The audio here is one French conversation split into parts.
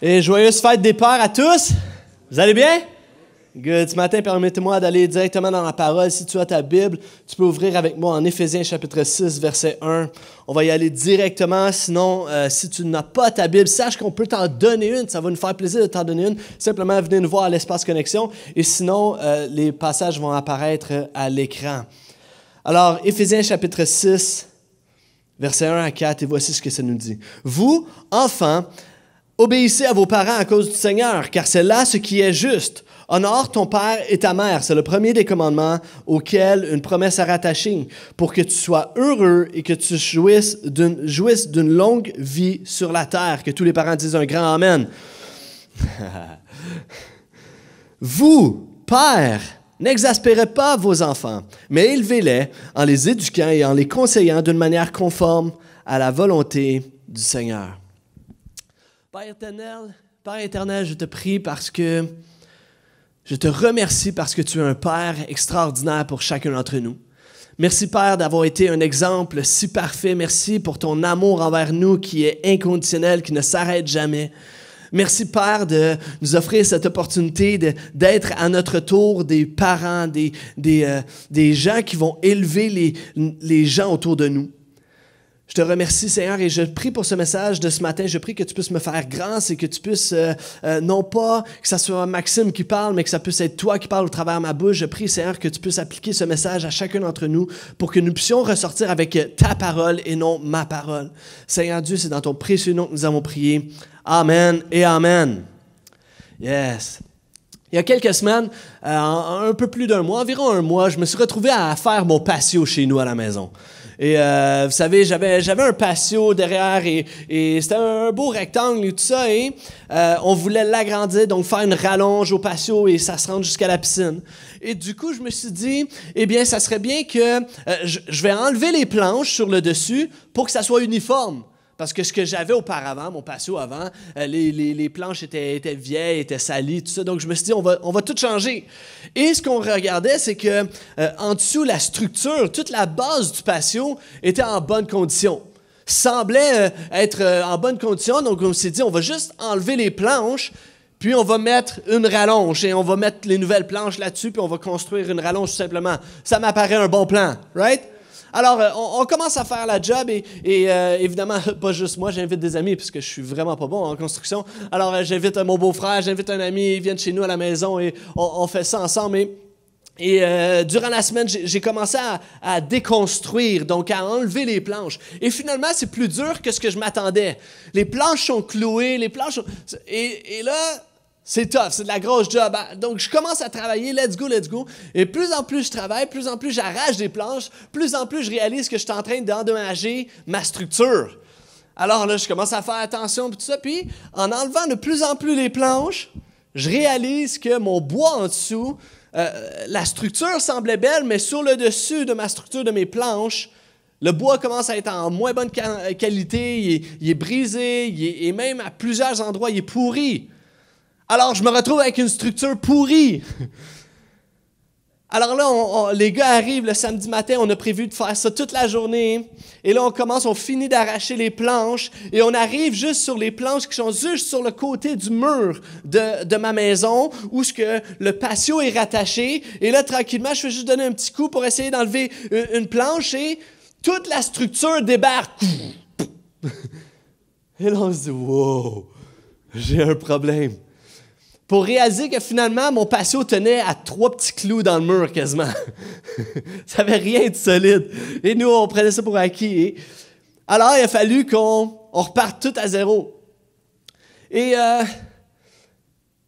Et joyeuse fête des pères à tous! Vous allez bien? Good. Ce matin, permettez-moi d'aller directement dans la parole. Si tu as ta Bible, tu peux ouvrir avec moi en Éphésiens chapitre 6, verset 1. On va y aller directement. Sinon, euh, si tu n'as pas ta Bible, sache qu'on peut t'en donner une. Ça va nous faire plaisir de t'en donner une. Simplement, venez nous voir à l'espace connexion. Et sinon, euh, les passages vont apparaître à l'écran. Alors, Éphésiens chapitre 6, verset 1 à 4, et voici ce que ça nous dit. Vous, enfants, Obéissez à vos parents à cause du Seigneur, car c'est là ce qui est juste. Honore ton père et ta mère, c'est le premier des commandements auquel une promesse est rattachée, pour que tu sois heureux et que tu jouisses d'une, jouisses d'une longue vie sur la terre. Que tous les parents disent un grand Amen. Vous, pères, N'exaspérez pas vos enfants, mais élevez-les en les éduquant et en les conseillant d'une manière conforme à la volonté du Seigneur. Père éternel, je te prie parce que je te remercie parce que tu es un Père extraordinaire pour chacun d'entre nous. Merci Père d'avoir été un exemple si parfait. Merci pour ton amour envers nous qui est inconditionnel, qui ne s'arrête jamais. Merci Père de nous offrir cette opportunité d'être à notre tour des parents, des, des, euh, gens qui vont élever les gens autour de nous. Je te remercie, Seigneur, et je prie pour ce message de ce matin. Je prie que tu puisses me faire grâce et que tu puisses, euh, euh, non pas que ça soit Maxime qui parle, mais que ça puisse être toi qui parle au travers de ma bouche. Je prie, Seigneur, que tu puisses appliquer ce message à chacun d'entre nous pour que nous puissions ressortir avec ta parole et non ma parole. Seigneur Dieu, c'est dans ton précieux nom que nous avons prié. Amen et Amen. Yes. Il y a quelques semaines, euh, un peu plus d'un mois, environ un mois, je me suis retrouvé à faire mon patio chez nous à la maison. Et euh, vous savez, j'avais, j'avais un patio derrière et, et c'était un beau rectangle et tout ça. Et euh, on voulait l'agrandir, donc faire une rallonge au patio et ça se rend jusqu'à la piscine. Et du coup, je me suis dit, eh bien, ça serait bien que euh, je vais enlever les planches sur le dessus pour que ça soit uniforme. Parce que ce que j'avais auparavant, mon patio avant, euh, les, planches étaient, étaient, vieilles, étaient salies, tout ça. Donc, je me suis dit, on va, tout changer. Et ce qu'on regardait, c'est que euh, en dessous, la structure, toute la base du patio était en bonne condition semblait euh, être en bonne condition. Donc, on s'est dit, on va juste enlever les planches, puis on va mettre une rallonge et on va mettre les nouvelles planches là-dessus, puis on va construire une rallonge tout simplement. Ça m'apparaît un bon plan, right? Alors, euh, on, commence à faire la job et, euh, évidemment, pas juste moi, j'invite des amis puisque je suis vraiment pas bon en construction. Alors, euh, j'invite mon beau-frère, j'invite un ami, ils viennent chez nous à la maison et on, fait ça ensemble. Et durant la semaine, j'ai commencé à, déconstruire, donc à enlever les planches. Et finalement, c'est plus dur que ce que je m'attendais. Les planches sont clouées, les planches... Sont... et là, c'est tough, c'est de la grosse job. Hein. Donc, je commence à travailler, let's go, let's go. Et plus en plus je travaille, plus en plus j'arrache des planches, plus en plus je réalise que je suis en train d'endommager ma structure. Alors là, je commence à faire attention, puis tout ça. Puis, en enlevant de plus en plus les planches, je réalise que mon bois en dessous, euh, la structure semblait belle, mais sur le dessus de ma structure, de mes planches, le bois commence à être en moins bonne qualité, il est, brisé, et même à plusieurs endroits, il est pourri. Alors, je me retrouve avec une structure pourrie. Alors là, les gars arrivent le samedi matin, on a prévu de faire ça toute la journée. Et là, on commence, on finit d'arracher les planches et on arrive juste sur les planches qui sont juste sur le côté du mur de, ma maison où que le patio est rattaché. Et là, tranquillement, je fais juste donner un petit coup pour essayer d'enlever une, une, planche et toute la structure débarque. Et là, on se dit, wow, j'ai un problème pour réaliser que finalement, mon patio tenait à trois petits clous dans le mur quasiment. ça avait rien de solide. Et nous, on prenait ça pour acquis. Alors, il a fallu qu'on reparte tout à zéro. Et euh,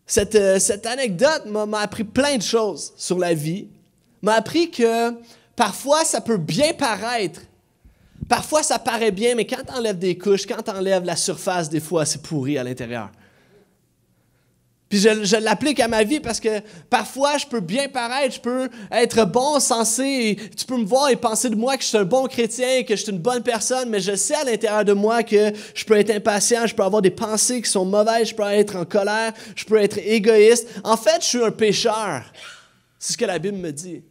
cette, euh, cette, anecdote m'a appris plein de choses sur la vie. M'a appris que parfois, ça peut bien paraître. Parfois, ça paraît bien, mais quand t'enlèves des couches, quand t'enlèves la surface, des fois, c'est pourri à l'intérieur. Puis je, je l'applique à ma vie parce que parfois, je peux bien paraître, je peux être bon, sensé, tu peux me voir et penser de moi que je suis un bon chrétien, que je suis une bonne personne, mais je sais à l'intérieur de moi que je peux être impatient, je peux avoir des pensées qui sont mauvaises, je peux être en colère, je peux être égoïste. En fait, je suis un pécheur. C'est ce que la Bible me dit.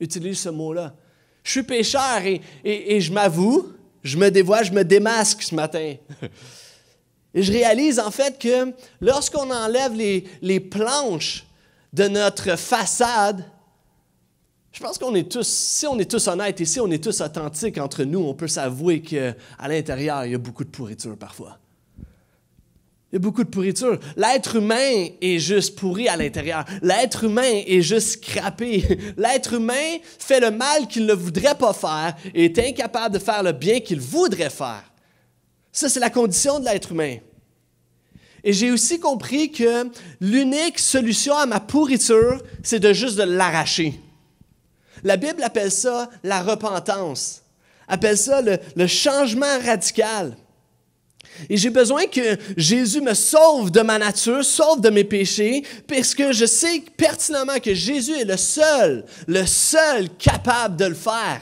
Utilise ce mot-là. Je suis pécheur et, et, et je m'avoue, je me dévoile, je me démasque ce matin. je réalise en fait que lorsqu'on enlève les, planches de notre façade, je pense qu'on est tous, si on est tous honnêtes et si on est tous authentiques entre nous, on peut s'avouer qu'à l'intérieur, il y a beaucoup de pourriture parfois. Il y a beaucoup de pourriture. L'être humain est juste pourri à l'intérieur. L'être humain est juste crappé. L'être humain fait le mal qu'il ne voudrait pas faire et est incapable de faire le bien qu'il voudrait faire. Ça, c'est la condition de l'être humain. Et j'ai aussi compris que l'unique solution à ma pourriture, c'est de juste de l'arracher. La Bible appelle ça la repentance, appelle ça le, changement radical. Et j'ai besoin que Jésus me sauve de ma nature, sauve de mes péchés, parce que je sais pertinemment que Jésus est le seul, le seul capable de le faire.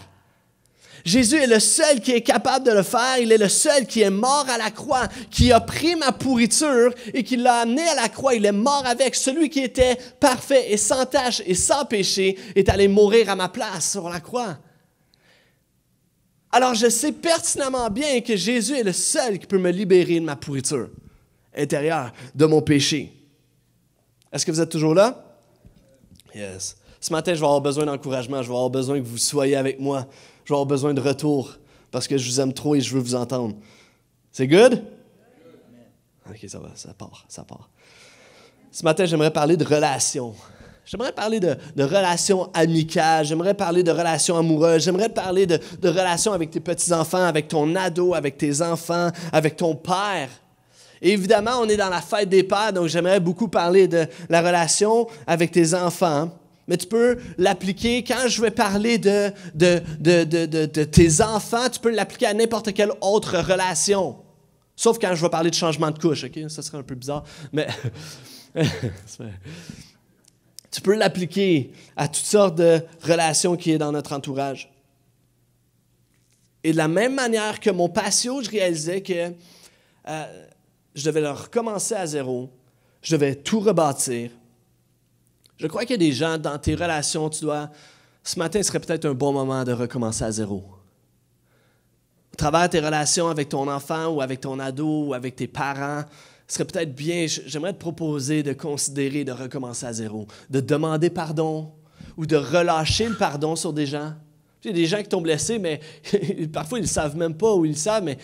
Jésus est le seul qui est capable de le faire. Il est le seul qui est mort à la croix, qui a pris ma pourriture et qui l'a amené à la croix. Il est mort avec celui qui était parfait et sans tâche et sans péché est allé mourir à ma place sur la croix. Alors je sais pertinemment bien que Jésus est le seul qui peut me libérer de ma pourriture intérieure, de mon péché. Est-ce que vous êtes toujours là? Yes. Ce matin, je vais avoir besoin d'encouragement, je vais avoir besoin que vous soyez avec moi, je vais avoir besoin de retour parce que je vous aime trop et je veux vous entendre. C'est good? Ok, ça va, ça part, ça part. Ce matin, j'aimerais parler de relations. J'aimerais parler de, relations amicales, j'aimerais parler de relations amoureuses, j'aimerais parler de, relations avec tes petits-enfants, avec ton ado, avec tes enfants, avec ton père. évidemment, on est dans la fête des pères, donc j'aimerais beaucoup parler de la relation avec tes enfants mais tu peux l'appliquer quand je vais parler de, de, tes enfants, tu peux l'appliquer à n'importe quelle autre relation. Sauf quand je vais parler de changement de couche, OK? Ça serait un peu bizarre, mais tu peux l'appliquer à toutes sortes de relations qui est dans notre entourage. Et de la même manière que mon patio, je réalisais que euh, je devais le recommencer à zéro, je devais tout rebâtir, je crois qu'il y a des gens dans tes relations, tu dois. Ce matin serait peut-être un bon moment de recommencer à zéro. Au travers tes relations avec ton enfant ou avec ton ado ou avec tes parents, ce serait peut-être bien, j'aimerais te proposer de considérer de recommencer à zéro, de demander pardon ou de relâcher le pardon sur des gens. Il y a des gens qui t'ont blessé, mais parfois ils ne savent même pas où ils savent, mais,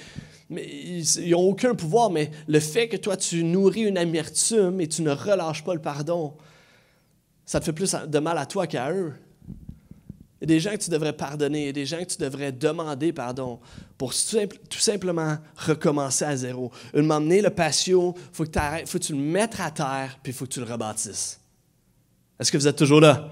mais ils n'ont aucun pouvoir. Mais le fait que toi, tu nourris une amertume et tu ne relâches pas le pardon, ça te fait plus de mal à toi qu'à eux. Il y a des gens que tu devrais pardonner, il y a des gens que tu devrais demander pardon pour tout simplement recommencer à zéro. Une m'emmener le patio, il faut, que tu le mettes à terre, puis il faut que tu le rebâtisses. Est-ce que vous êtes toujours là?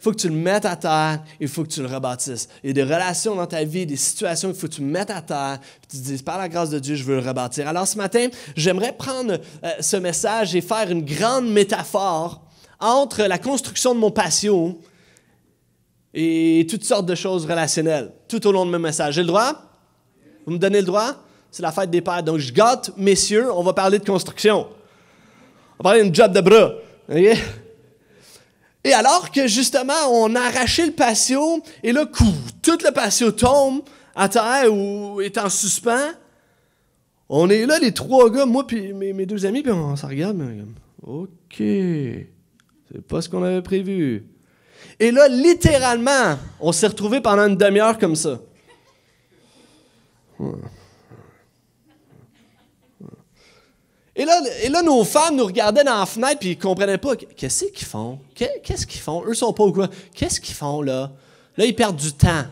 Il faut que tu le mettes à terre, il faut que tu le rebâtisses. Il y a des relations dans ta vie, des situations qu'il faut que tu mettes à terre, puis tu te dis, par la grâce de Dieu, je veux le rebâtir. Alors ce matin, j'aimerais prendre euh, ce message et faire une grande métaphore entre la construction de mon patio et toutes sortes de choses relationnelles tout au long de mes messages. J'ai le droit? Vous me donnez le droit? C'est la fête des pères. Donc, je gâte, messieurs, on va parler de construction. On va parler d'une job de bras. Et alors que justement, on a arraché le patio, et là, coup, tout le patio tombe à terre ou est en suspens. On est là, les trois gars, moi et mes, deux amis, puis on s'en regarde, mais OK. C'est pas ce qu'on avait prévu. Et là, littéralement, on s'est retrouvé pendant une demi-heure comme ça. Et là, et là, nos femmes nous regardaient dans la fenêtre puis ils comprenaient pas. Qu'est-ce qu'ils font? Qu'est-ce qu'ils font? Eux sont pas au courant. Qu'est-ce qu'ils font là? Là, ils perdent du temps.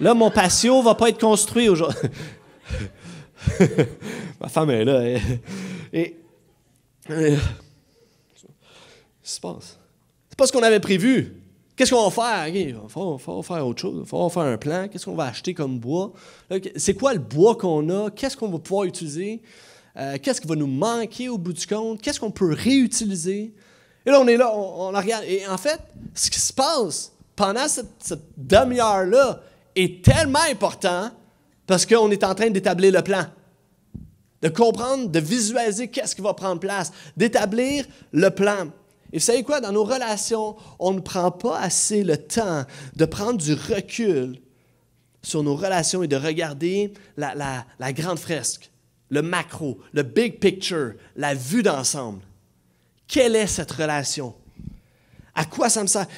Là, mon patio va pas être construit aujourd'hui. Ma femme est là. Hein. et euh, se passe? C'est pas ce qu'on avait prévu. Qu'est-ce qu'on va faire? Il faut, faire autre chose. Il faut faire un plan. Qu'est-ce qu'on va acheter comme bois? C'est quoi le bois qu'on a? Qu'est-ce qu'on va pouvoir utiliser? Euh, qu'est-ce qui va nous manquer au bout du compte? Qu'est-ce qu'on peut réutiliser? Et là, on est là, on, la regarde. Et en fait, ce qui se passe pendant cette, cette demi-heure-là est tellement important parce qu'on est en train d'établir le plan de comprendre, de visualiser qu'est-ce qui va prendre place, d'établir le plan. Et vous savez quoi, dans nos relations, on ne prend pas assez le temps de prendre du recul sur nos relations et de regarder la, grande fresque, le macro, le big picture, la vue d'ensemble. Quelle est cette relation? À quoi ça me sert?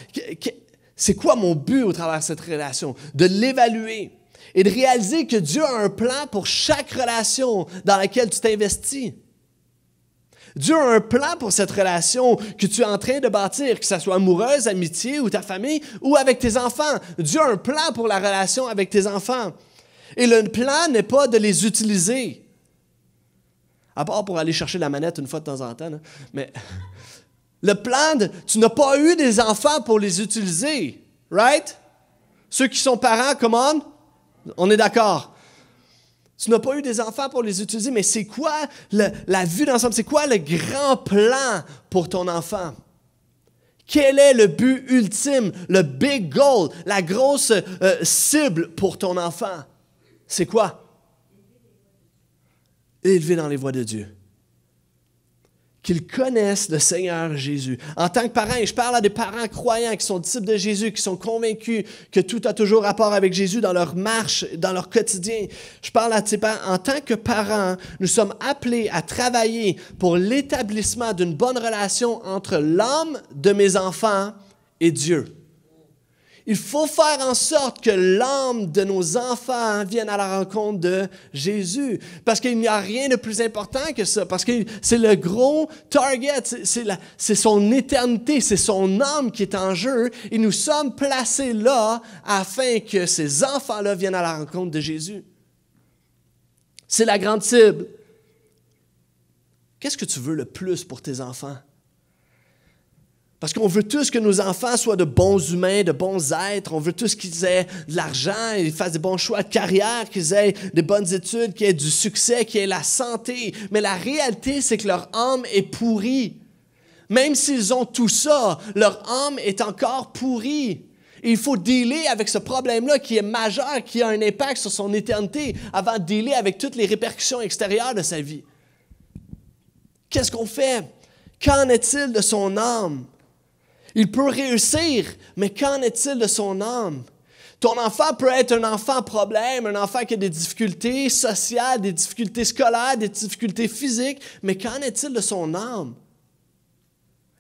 C'est quoi mon but au travers de cette relation? De l'évaluer et de réaliser que Dieu a un plan pour chaque relation dans laquelle tu t'investis. Dieu a un plan pour cette relation que tu es en train de bâtir, que ce soit amoureuse, amitié ou ta famille ou avec tes enfants. Dieu a un plan pour la relation avec tes enfants. Et le plan n'est pas de les utiliser. À part pour aller chercher la manette une fois de temps en temps. Mais le plan, de, tu n'as pas eu des enfants pour les utiliser. Right? Ceux qui sont parents, comment? On est d'accord. Tu n'as pas eu des enfants pour les utiliser, mais c'est quoi la vue d'ensemble? C'est quoi le grand plan pour ton enfant? Quel est le but ultime, le big goal, la grosse euh, cible pour ton enfant? C'est quoi? Élever dans les voies de Dieu qu'ils connaissent le Seigneur Jésus. En tant que parents, je parle à des parents croyants qui sont disciples de Jésus, qui sont convaincus que tout a toujours rapport avec Jésus dans leur marche, dans leur quotidien. Je parle à ces parents. En tant que parents, nous sommes appelés à travailler pour l'établissement d'une bonne relation entre l'âme de mes enfants et Dieu. Il faut faire en sorte que l'âme de nos enfants vienne à la rencontre de Jésus. Parce qu'il n'y a rien de plus important que ça. Parce que c'est le gros target. C'est son éternité. C'est son âme qui est en jeu. Et nous sommes placés là afin que ces enfants-là viennent à la rencontre de Jésus. C'est la grande cible. Qu'est-ce que tu veux le plus pour tes enfants? Parce qu'on veut tous que nos enfants soient de bons humains, de bons êtres. On veut tous qu'ils aient de l'argent, qu'ils fassent des bons choix de carrière, qu'ils aient des bonnes études, qu'ils aient du succès, qu'ils aient la santé. Mais la réalité, c'est que leur âme est pourrie. Même s'ils ont tout ça, leur âme est encore pourrie. il faut dealer avec ce problème-là qui est majeur, qui a un impact sur son éternité, avant de dealer avec toutes les répercussions extérieures de sa vie. Qu'est-ce qu'on fait? Qu'en est-il de son âme? Il peut réussir, mais qu'en est-il de son âme? Ton enfant peut être un enfant problème, un enfant qui a des difficultés sociales, des difficultés scolaires, des difficultés physiques, mais qu'en est-il de son âme?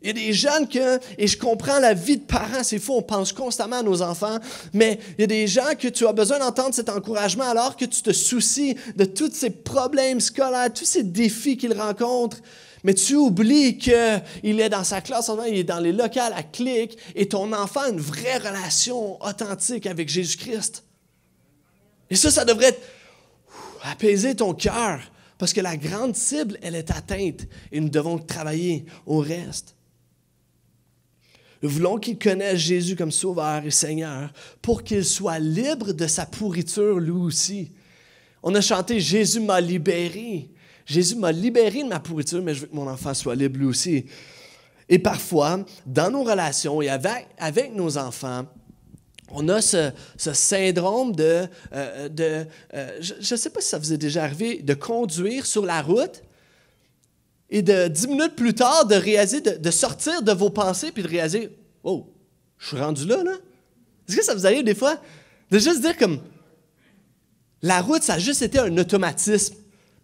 Il y a des jeunes que, et je comprends la vie de parents, c'est faux, on pense constamment à nos enfants, mais il y a des gens que tu as besoin d'entendre cet encouragement alors que tu te soucies de tous ces problèmes scolaires, tous ces défis qu'ils rencontrent. Mais tu oublies qu'il est dans sa classe, il est dans les locales à clics, et ton enfant a une vraie relation authentique avec Jésus-Christ. Et ça, ça devrait apaiser ton cœur, parce que la grande cible, elle est atteinte, et nous devons travailler au reste. Nous voulons qu'il connaisse Jésus comme Sauveur et Seigneur pour qu'il soit libre de sa pourriture lui aussi. On a chanté Jésus m'a libéré. Jésus m'a libéré de ma pourriture, mais je veux que mon enfant soit libre lui aussi. Et parfois, dans nos relations et avec, nos enfants, on a ce, syndrome de, euh, euh, je ne sais pas si ça vous est déjà arrivé, de conduire sur la route et de dix minutes plus tard de réaliser, de, sortir de vos pensées puis de réaliser, oh, je suis rendu là, là. Est-ce que ça vous arrive des fois de juste dire comme, la route, ça a juste été un automatisme.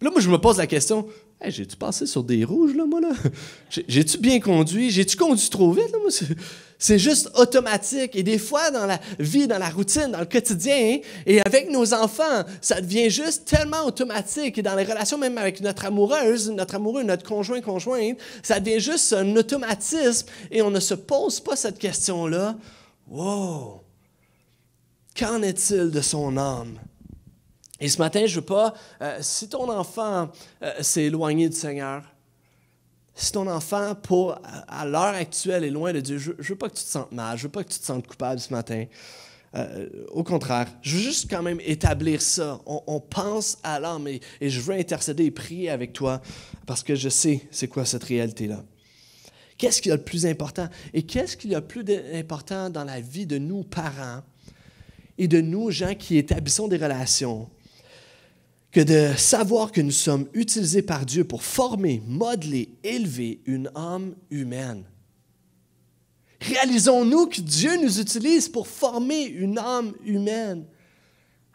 Là, moi, je me pose la question j'ai-tu passé sur des rouges, là, moi, là J'ai-tu bien conduit J'ai-tu conduit trop vite, là, moi C'est juste automatique. Et des fois, dans la vie, dans la routine, dans le quotidien, hein, et avec nos enfants, ça devient juste tellement automatique. Et dans les relations, même avec notre amoureuse, notre amoureux, notre conjoint, conjointe, ça devient juste un automatisme. Et on ne se pose pas cette question-là. Wow Qu'en est-il de son âme et ce matin, je ne veux pas, euh, si ton enfant euh, s'est éloigné du Seigneur, si ton enfant, à l'heure actuelle, est loin de Dieu, je, ne veux pas que tu te sentes mal, je ne veux pas que tu te sentes coupable ce matin. Euh, au contraire, je veux juste quand même établir ça. On, pense à l'homme et, je veux intercéder et prier avec toi parce que je sais c'est quoi cette réalité-là. Qu'est-ce qu'il y a de plus important et qu'est-ce qu'il y a de plus important dans la vie de nous parents et de nous gens qui établissons des relations que de savoir que nous sommes utilisés par Dieu pour former, modeler, élever une âme humaine. Réalisons-nous que Dieu nous utilise pour former une âme humaine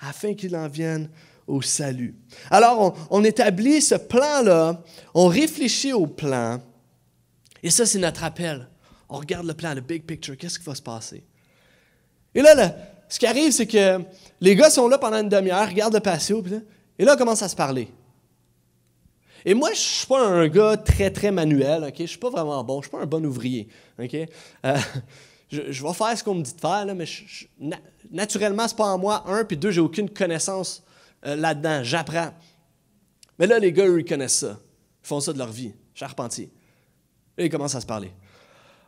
afin qu'il en vienne au salut. Alors, on, établit ce plan-là, on réfléchit au plan, et ça, c'est notre appel. On regarde le plan, le big picture, qu'est-ce qui va se passer? Et là, là ce qui arrive, c'est que les gars sont là pendant une demi-heure, regardent le patio, puis là, et là, on commence à se parler. Et moi, je ne suis pas un gars très, très manuel, OK? Je suis pas vraiment bon, je suis pas un bon ouvrier, OK? Euh, je, vais faire ce qu'on me dit de faire, mais naturellement, naturellement, c'est pas en moi, un, puis deux, j'ai aucune connaissance euh, là-dedans, j'apprends. Mais là, les gars, ils connaissent ça. Ils font ça de leur vie, charpentier. Et ils commencent à se parler.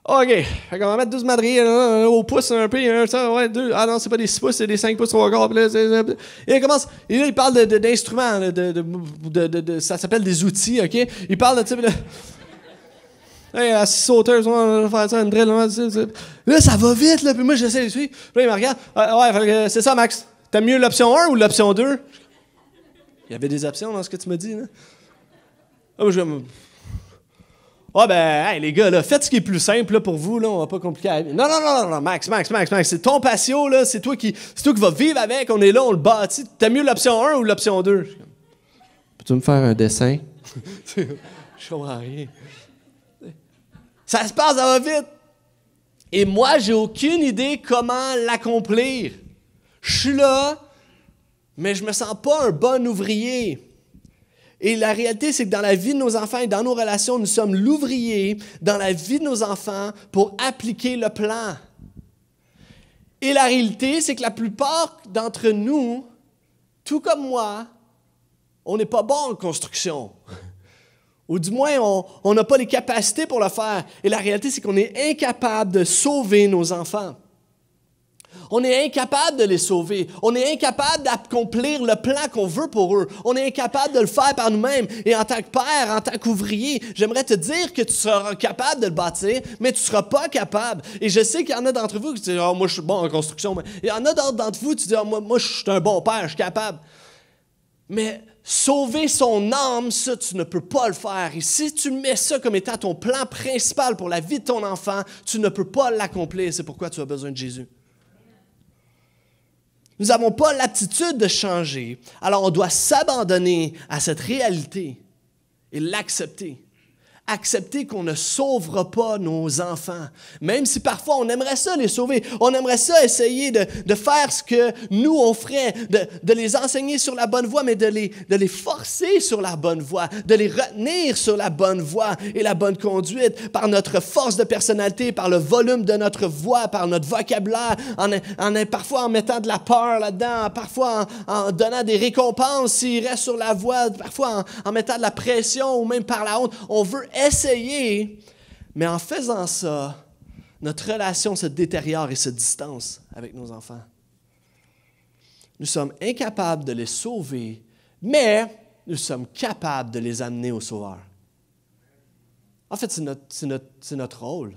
OK. on va mettre 12 madriers au pouce, un peu, hein, ça, ouais, deux. Ah non, c'est pas des 6 pouces, c'est des 5 pouces, 3 quarts. Et il commence. Et là, il parle d'instruments, de, de, de, ça s'appelle des outils, OK? Il parle de type. Hey, la sauteuse, on va faire ça, une drill. Là, ça va vite, là. Puis moi, j'essaie de suivre. Puis là, il me regarde. Ah, ah, ouais, c'est ça, Max. T'as mieux l'option 1 ou l'option 2? Il y avait des options dans ce que tu me dis, là. Ah, je je ah oh ben, les gars, là, faites ce qui est plus simple pour vous, là, on va pas compliquer. Non, non, non, non, non, Max, Max, Max, Max, c'est ton patio, là, c'est toi qui c'est toi qui vas vivre avec, on est là, on le bâtit. T'as mieux l'option 1 ou l'option 2? Peux-tu me faire un dessin? Je comprends rien. Ça se passe, ça va vite. Et moi, j'ai aucune idée comment l'accomplir. Je suis là, mais je me sens pas un bon ouvrier. Et la réalité, c'est que dans la vie de nos enfants et dans nos relations, nous sommes l'ouvrier dans la vie de nos enfants pour appliquer le plan. Et la réalité, c'est que la plupart d'entre nous, tout comme moi, on n'est pas bon en construction. Ou du moins, on n'a pas les capacités pour le faire. Et la réalité, c'est qu'on est incapable de sauver nos enfants. On est incapable de les sauver. On est incapable d'accomplir le plan qu'on veut pour eux. On est incapable de le faire par nous-mêmes. Et en tant que père, en tant qu'ouvrier, j'aimerais te dire que tu seras capable de le bâtir, mais tu ne seras pas capable. Et je sais qu'il y en a d'entre vous qui disent ah, Moi, je suis bon en construction. Mais il y en a d'autres d'entre vous qui disent ah, moi, moi, je suis un bon père, je suis capable. Mais sauver son âme, ça, tu ne peux pas le faire. Et si tu mets ça comme étant ton plan principal pour la vie de ton enfant, tu ne peux pas l'accomplir. C'est pourquoi tu as besoin de Jésus. Nous n'avons pas l'aptitude de changer. Alors on doit s'abandonner à cette réalité et l'accepter accepter qu'on ne sauvera pas nos enfants, même si parfois on aimerait ça les sauver, on aimerait ça essayer de, de faire ce que nous on ferait, de, de, les enseigner sur la bonne voie, mais de les, de les forcer sur la bonne voie, de les retenir sur la bonne voie et la bonne conduite par notre force de personnalité, par le volume de notre voix, par notre vocabulaire, en, en parfois en mettant de la peur là-dedans, parfois en, donnant des récompenses s'ils restent sur la voie, parfois en, en mettant de la pression ou même par la honte. On veut essayer, mais en faisant ça, notre relation se détériore et se distance avec nos enfants. Nous sommes incapables de les sauver, mais nous sommes capables de les amener au Sauveur. En fait, c'est notre, rôle.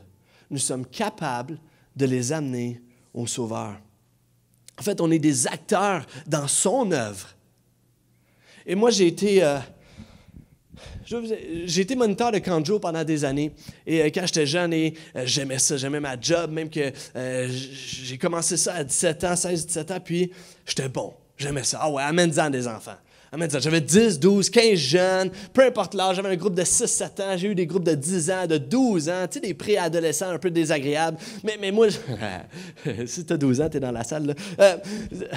Nous sommes capables de les amener au Sauveur. En fait, on est des acteurs dans son œuvre. Et moi, j'ai été... Euh, j'ai été moniteur de canjo pendant des années. Et euh, quand j'étais jeune, et euh, j'aimais ça, j'aimais ma job, même que euh, j'ai commencé ça à 17 ans, 16, 17 ans, puis j'étais bon. J'aimais ça. Ah ouais, amène-en des enfants. J'avais 10, 12, 15 jeunes, peu importe l'âge, j'avais un groupe de 6, 7 ans, j'ai eu des groupes de 10 ans, de 12 ans, tu sais, des pré-adolescents un peu désagréables. Mais, mais moi, si si t'as 12 ans, t'es dans la salle,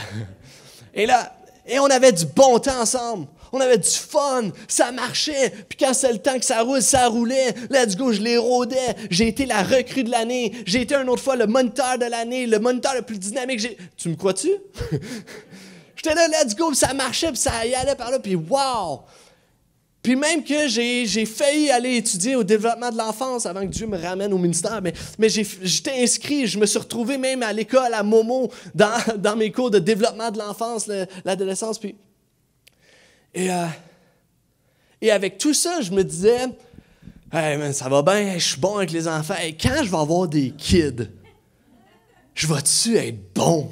et là, et on avait du bon temps ensemble. On avait du fun, ça marchait. Puis quand c'est le temps que ça roule, ça roulait. Let's go, je les rodais. J'ai été la recrue de l'année. J'ai été une autre fois le moniteur de l'année, le moniteur le plus dynamique. Tu me crois-tu? J'étais là, let's go, ça marchait, puis ça y allait par là, puis wow! Puis même que j'ai failli aller étudier au développement de l'enfance avant que Dieu me ramène au ministère, mais, mais j'étais inscrit, je me suis retrouvé même à l'école, à Momo, dans, mes cours de développement de l'enfance, l'adolescence. Puis... Et, euh, et avec tout ça, je me disais, hey, ça va bien, je suis bon avec les enfants. Et quand je vais avoir des kids, je vais-tu être bon?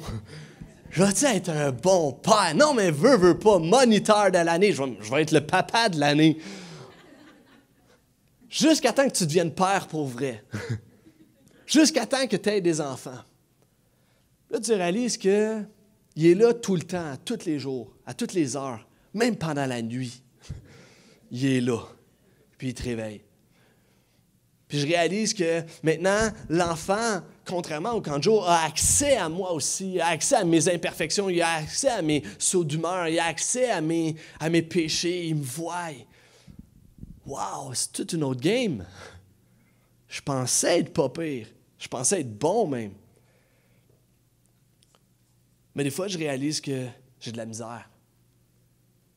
je vais être un bon père? Non, mais veux, veux pas, moniteur de l'année, je, vais, être le papa de l'année. Jusqu'à temps que tu deviennes père pour vrai. Jusqu'à temps que tu aies des enfants. Là, tu réalises que il est là tout le temps, tous les jours, à toutes les heures, même pendant la nuit. Il est là. Puis il te réveille. Puis je réalise que maintenant, l'enfant, contrairement au Kanjo, a accès à moi aussi, a accès à mes imperfections, il a accès à mes sauts d'humeur, il a accès à mes, à mes péchés, il me voit. Wow, c'est toute une autre game. Je pensais être pas pire, je pensais être bon même. Mais des fois, je réalise que j'ai de la misère.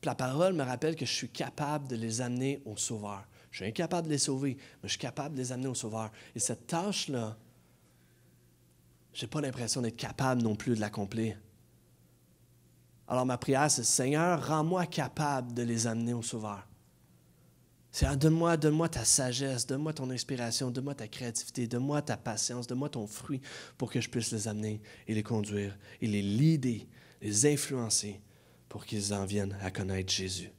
la parole me rappelle que je suis capable de les amener au Sauveur. Je suis incapable de les sauver, mais je suis capable de les amener au Sauveur. Et cette tâche-là, j'ai pas l'impression d'être capable non plus de l'accomplir. Alors ma prière, c'est Seigneur, rends-moi capable de les amener au Sauveur. Seigneur, donne-moi, donne-moi ta sagesse, donne-moi ton inspiration, donne-moi ta créativité, donne-moi ta patience, donne-moi ton fruit pour que je puisse les amener et les conduire et les leader, les influencer pour qu'ils en viennent à connaître Jésus.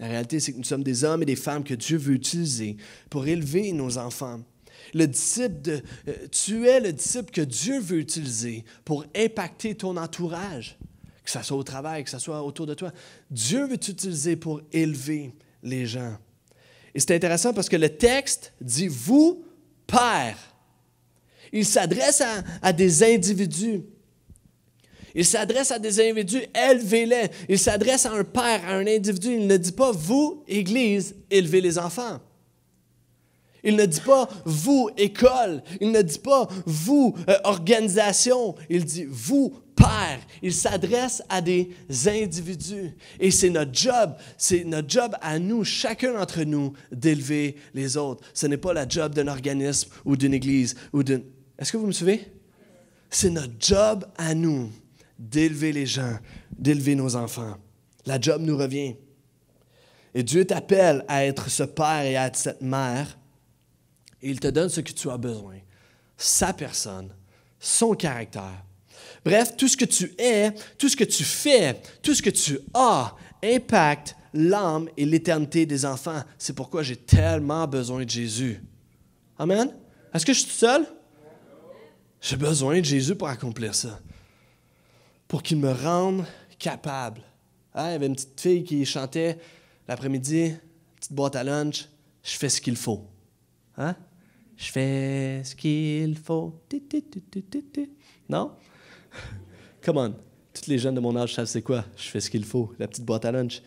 La réalité, c'est que nous sommes des hommes et des femmes que Dieu veut utiliser pour élever nos enfants, le disciple de, euh, tu es le disciple que Dieu veut utiliser pour impacter ton entourage, que ce soit au travail, que ce soit autour de toi. Dieu veut t'utiliser pour élever les gens. Et c'est intéressant parce que le texte dit vous, Père ». Il s'adresse à, à des individus. Il s'adresse à des individus, élevez-les. Il s'adresse à un père, à un individu. Il ne dit pas, vous, Église, élevez les enfants. Il ne dit pas vous, école. Il ne dit pas vous, euh, organisation. Il dit vous, père. Il s'adresse à des individus. Et c'est notre job, c'est notre job à nous, chacun d'entre nous, d'élever les autres. Ce n'est pas la job d'un organisme ou d'une église ou d'une... Est-ce que vous me suivez? C'est notre job à nous d'élever les gens, d'élever nos enfants. La job nous revient. Et Dieu t'appelle à être ce père et à être cette mère et il te donne ce que tu as besoin, sa personne, son caractère. Bref, tout ce que tu es, tout ce que tu fais, tout ce que tu as impacte l'âme et l'éternité des enfants. C'est pourquoi j'ai tellement besoin de Jésus. Amen. Est-ce que je suis seul? J'ai besoin de Jésus pour accomplir ça. Pour qu'il me rende capable. Hein, il y avait une petite fille qui chantait l'après-midi, petite boîte à lunch, je fais ce qu'il faut. Hein? Je fais ce qu'il faut. Non? Come on. Toutes les jeunes de mon âge savent c'est quoi. Je fais ce qu'il faut. La petite boîte à lunch.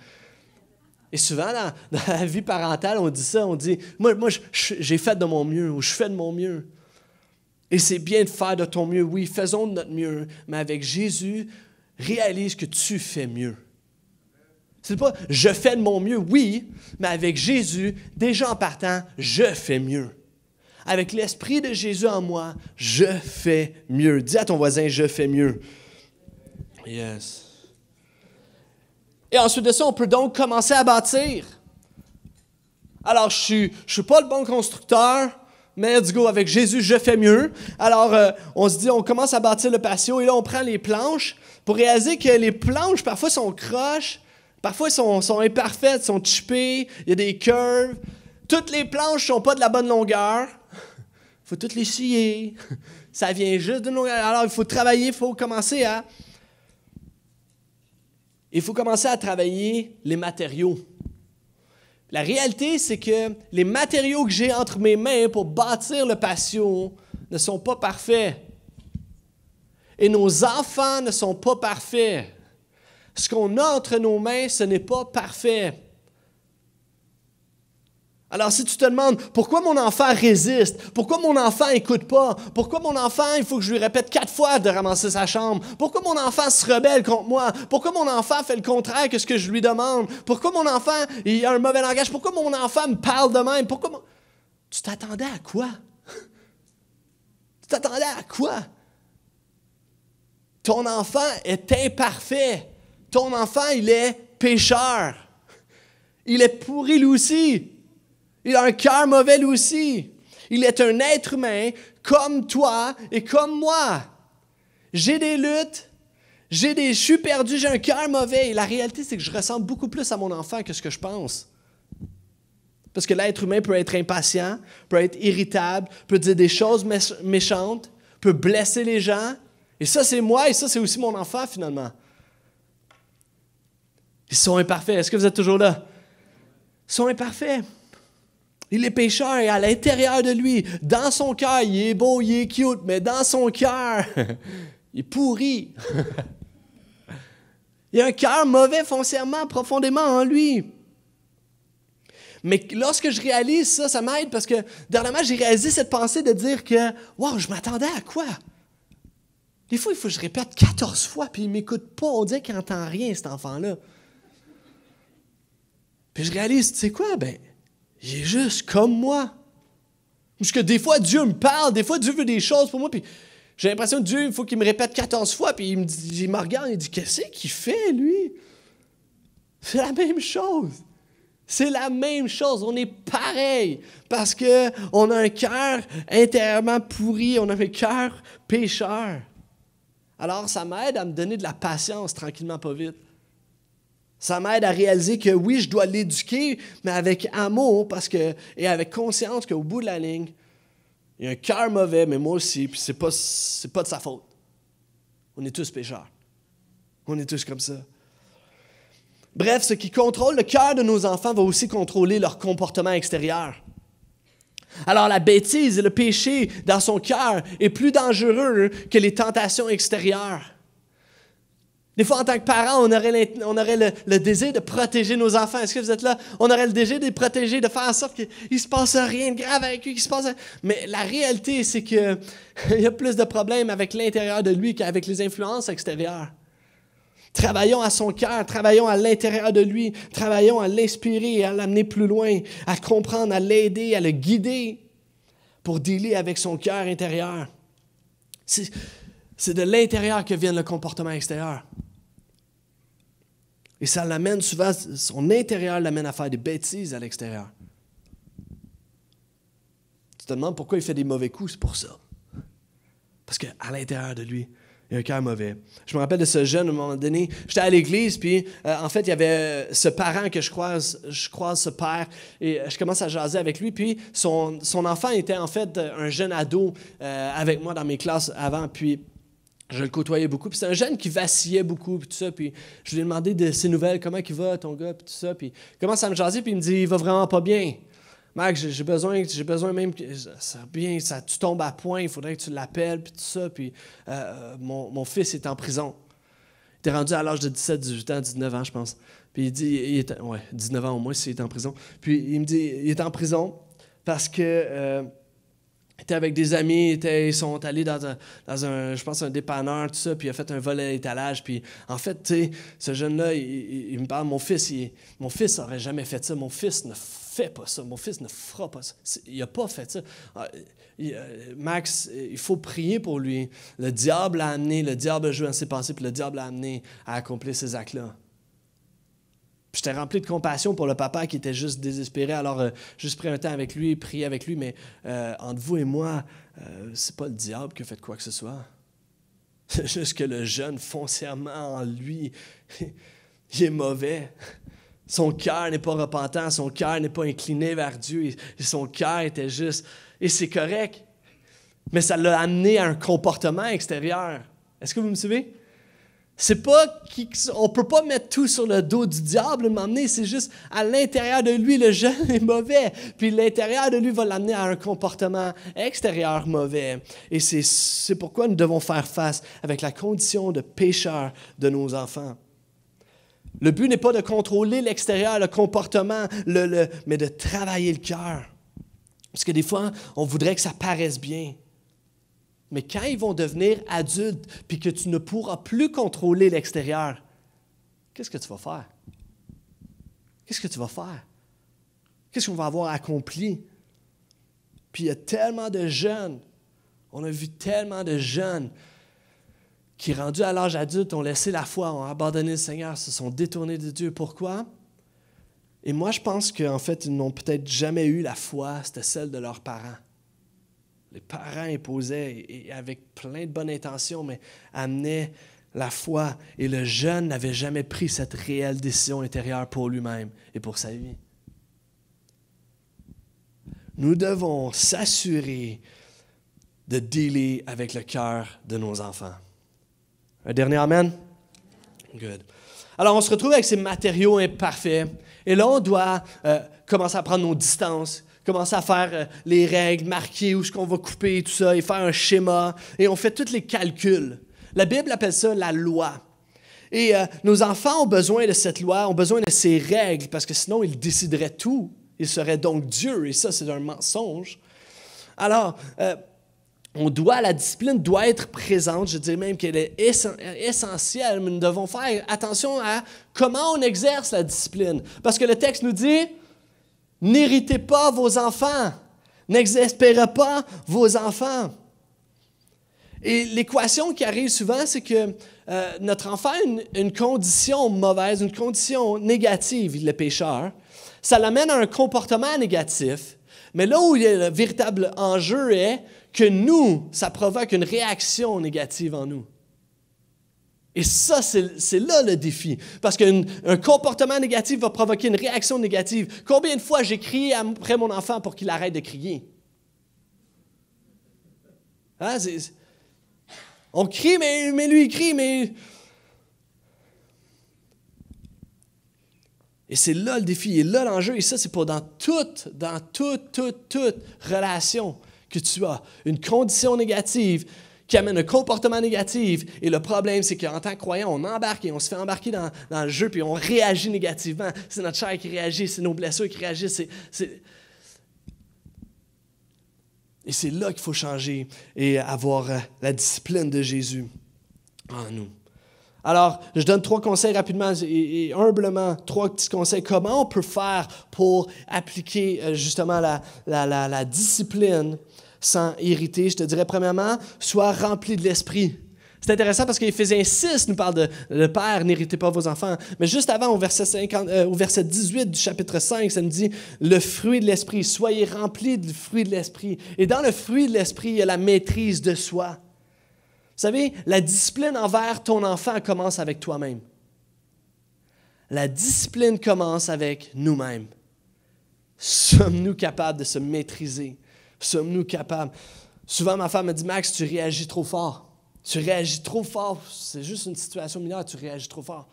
Et souvent, dans, dans, la vie parentale, on dit ça. On dit Moi, moi j'ai fait de mon mieux ou je fais de mon mieux. Et c'est bien de faire de ton mieux. Oui, faisons de notre mieux. Mais avec Jésus, réalise que tu fais mieux. C'est pas je fais de mon mieux, oui, mais avec Jésus, déjà en partant, je fais mieux avec l'Esprit de Jésus en moi, je fais mieux. Dis à ton voisin, je fais mieux. Yes. Et ensuite de ça, on peut donc commencer à bâtir. Alors, je ne suis, pas le bon constructeur, mais let's go, avec Jésus, je fais mieux. Alors, euh, on se dit, on commence à bâtir le patio et là, on prend les planches pour réaliser que les planches, parfois, sont croches, parfois, sont, sont imparfaites, sont chippées, il y a des curves. Toutes les planches ne sont pas de la bonne longueur faut toutes les scier, Ça vient juste de nous. Alors, il faut travailler, il faut commencer à. Il faut commencer à travailler les matériaux. La réalité, c'est que les matériaux que j'ai entre mes mains pour bâtir le patio ne sont pas parfaits. Et nos enfants ne sont pas parfaits. Ce qu'on a entre nos mains, ce n'est pas parfait. Alors si tu te demandes pourquoi mon enfant résiste, pourquoi mon enfant écoute pas, pourquoi mon enfant, il faut que je lui répète quatre fois de ramasser sa chambre, pourquoi mon enfant se rebelle contre moi, pourquoi mon enfant fait le contraire que ce que je lui demande, pourquoi mon enfant, il a un mauvais langage, pourquoi mon enfant me parle de même, pourquoi Tu t'attendais à quoi? tu t'attendais à quoi? Ton enfant est imparfait. Ton enfant, il est pécheur. Il est pourri lui aussi. Il a un cœur mauvais lui aussi. Il est un être humain comme toi et comme moi. J'ai des luttes, j'ai des, je suis perdu, j'ai un cœur mauvais. Et la réalité, c'est que je ressemble beaucoup plus à mon enfant que ce que je pense. Parce que l'être humain peut être impatient, peut être irritable, peut dire des choses méchantes, peut blesser les gens. Et ça, c'est moi et ça, c'est aussi mon enfant finalement. Ils sont imparfaits. Est-ce que vous êtes toujours là? Ils sont imparfaits. Il est pécheur et à l'intérieur de lui, dans son cœur, il est beau, il est cute, mais dans son cœur, il est pourri. il a un cœur mauvais foncièrement, profondément en lui. Mais lorsque je réalise ça, ça m'aide parce que dernièrement, j'ai réalisé cette pensée de dire que, wow, je m'attendais à quoi? Des fois, il faut que je répète 14 fois, puis il ne m'écoute pas. On dirait qu'il n'entend rien, cet enfant-là. Puis je réalise, tu sais quoi? Ben, il est juste comme moi. Parce que des fois, Dieu me parle, des fois, Dieu veut des choses pour moi, puis j'ai l'impression que Dieu, il faut qu'il me répète 14 fois, puis il me, dit, il me regarde, il dit Qu'est-ce qu'il fait, lui C'est la même chose. C'est la même chose, on est pareil parce que on a un cœur intérieurement pourri, on a un cœur pécheur. Alors ça m'aide à me donner de la patience tranquillement pas vite. Ça m'aide à réaliser que oui, je dois l'éduquer, mais avec amour parce que, et avec conscience qu'au bout de la ligne, il y a un cœur mauvais, mais moi aussi, puis c'est pas, c'est pas de sa faute. On est tous pécheurs. On est tous comme ça. Bref, ce qui contrôle le cœur de nos enfants va aussi contrôler leur comportement extérieur. Alors la bêtise et le péché dans son cœur est plus dangereux que les tentations extérieures. Des fois, en tant que parents, on aurait, le, désir de protéger nos enfants. Est-ce que vous êtes là? On aurait le désir de les protéger, de faire en sorte qu'il ne se passe rien de grave avec lui se passe. Mais la réalité, c'est qu'il y a plus de problèmes avec l'intérieur de lui qu'avec les influences extérieures. Travaillons à son cœur, travaillons à l'intérieur de lui, travaillons à l'inspirer, à l'amener plus loin, à comprendre, à l'aider, à le guider pour dealer avec son cœur intérieur. C'est de l'intérieur que vient le comportement extérieur. Et ça l'amène souvent, son intérieur l'amène à faire des bêtises à l'extérieur. Tu te demandes pourquoi il fait des mauvais coups, c'est pour ça. Parce qu'à l'intérieur de lui, il y a un cœur mauvais. Je me rappelle de ce jeune, à un moment donné, j'étais à l'église, puis euh, en fait, il y avait ce parent que je croise, je croise ce père, et euh, je commence à jaser avec lui, puis son, son enfant était en fait un jeune ado euh, avec moi dans mes classes avant, puis je le côtoyais beaucoup. Puis c'est un jeune qui vacillait beaucoup, puis tout ça. Puis je lui ai demandé de ses nouvelles, comment il va, ton gars, puis tout ça. Puis il commence à me jaser, puis il me dit, il va vraiment pas bien. Marc, j'ai besoin, j'ai besoin même que ça bien, ça, tu tombes à point, il faudrait que tu l'appelles, puis tout ça. Puis euh, mon, fils est en prison. Il était rendu à l'âge de 17, 18 ans, 19 ans, je pense. Puis il dit, il est, ouais, 19 ans au moins s'il en prison. Puis il me dit, il est en prison parce que euh, était avec des amis, ils sont allés dans un, je pense, un dépanneur, tout puis il a fait un volet à l'étalage. Puis en fait, tu sais, ce jeune-là, il, me parle, mon fils, mon fils n'aurait jamais fait ça, mon fils ne fait pas ça, mon fils ne fera pas ça. Il n'a pas fait ça. Ah, euh, Max, il faut prier pour lui. Le diable l'a amené, le diable a joué dans ses pensées, puis le diable l'a amené à accomplir ces actes-là. J'étais rempli de compassion pour le papa qui était juste désespéré. Alors, euh, j'ai juste pris un temps avec lui, prié avec lui, mais euh, entre vous et moi, euh, c'est pas le diable qui a fait quoi que ce soit. C'est juste que le jeune, foncièrement en lui, il est mauvais. Son cœur n'est pas repentant, son cœur n'est pas incliné vers Dieu, et son cœur était juste. Et c'est correct, mais ça l'a amené à un comportement extérieur. Est-ce que vous me suivez? C'est pas qu'on peut pas mettre tout sur le dos du diable, m'amener, c'est juste à l'intérieur de lui, le jeune est mauvais. Puis l'intérieur de lui va l'amener à un comportement extérieur mauvais. Et c'est pourquoi nous devons faire face avec la condition de pécheur de nos enfants. Le but n'est pas de contrôler l'extérieur, le comportement, le, le, mais de travailler le cœur. Parce que des fois, on voudrait que ça paraisse bien. Mais quand ils vont devenir adultes, puis que tu ne pourras plus contrôler l'extérieur, qu'est-ce que tu vas faire? Qu'est-ce que tu vas faire? Qu'est-ce qu'on va avoir accompli? Puis il y a tellement de jeunes, on a vu tellement de jeunes qui, rendus à l'âge adulte, ont laissé la foi, ont abandonné le Seigneur, se sont détournés de Dieu. Pourquoi? Et moi, je pense qu'en fait, ils n'ont peut-être jamais eu la foi, c'était celle de leurs parents les parents imposaient et avec plein de bonnes intentions, mais amenaient la foi. Et le jeune n'avait jamais pris cette réelle décision intérieure pour lui-même et pour sa vie. Nous devons s'assurer de dealer avec le cœur de nos enfants. Un dernier Amen? Good. Alors, on se retrouve avec ces matériaux imparfaits. Et là, on doit euh, commencer à prendre nos distances commencer à faire euh, les règles, marquer où ce qu'on va couper, tout ça, et faire un schéma. Et on fait tous les calculs. La Bible appelle ça la loi. Et euh, nos enfants ont besoin de cette loi, ont besoin de ces règles, parce que sinon ils décideraient tout. Ils seraient donc Dieu, et ça, c'est un mensonge. Alors, euh, on doit, la discipline doit être présente, je dirais même qu'elle est essentielle, mais nous devons faire attention à comment on exerce la discipline. Parce que le texte nous dit, N'héritez pas vos enfants. N'exaspérez pas vos enfants. Et l'équation qui arrive souvent, c'est que euh, notre enfant a une, condition mauvaise, une condition négative, le pécheur. Ça l'amène à un comportement négatif. Mais là où le véritable enjeu est que nous, ça provoque une réaction négative en nous. Et ça, c'est là le défi. Parce qu'un comportement négatif va provoquer une réaction négative. Combien de fois j'ai crié après mon enfant pour qu'il arrête de crier? Hein, on crie, mais, lui, il crie, mais... Et c'est là le défi, et là l'enjeu, et ça, c'est pour dans toute, dans toute, toute, toute relation que tu as une condition négative qui amène un comportement négatif. Et le problème, c'est qu'en tant que croyant, on embarque et on se fait embarquer dans, le jeu, puis on réagit négativement. C'est notre chair qui réagit, c'est nos blessures qui réagissent. Et c'est là qu'il faut changer et avoir euh, la discipline de Jésus en nous. Alors, je donne trois conseils rapidement et, humblement, trois petits conseils. Comment on peut faire pour appliquer euh, justement la discipline sans hériter, je te dirais premièrement, sois rempli de l'esprit. C'est intéressant parce qu'Éphésiens 6 nous parle de le Père, n'héritez pas vos enfants. Mais juste avant, au verset, euh, au verset 18 du chapitre 5, ça nous dit le fruit de l'esprit, soyez rempli du fruit de l'esprit. Et dans le fruit de l'esprit, il y a la maîtrise de soi. Vous savez, la discipline envers ton enfant commence avec toi-même. La discipline commence avec nous-mêmes. Sommes-nous capables de se maîtriser? Sommes-nous capables? Souvent, ma femme me dit, Max, tu réagis trop fort. Tu réagis trop fort. C'est juste une situation mineure, tu réagis trop fort.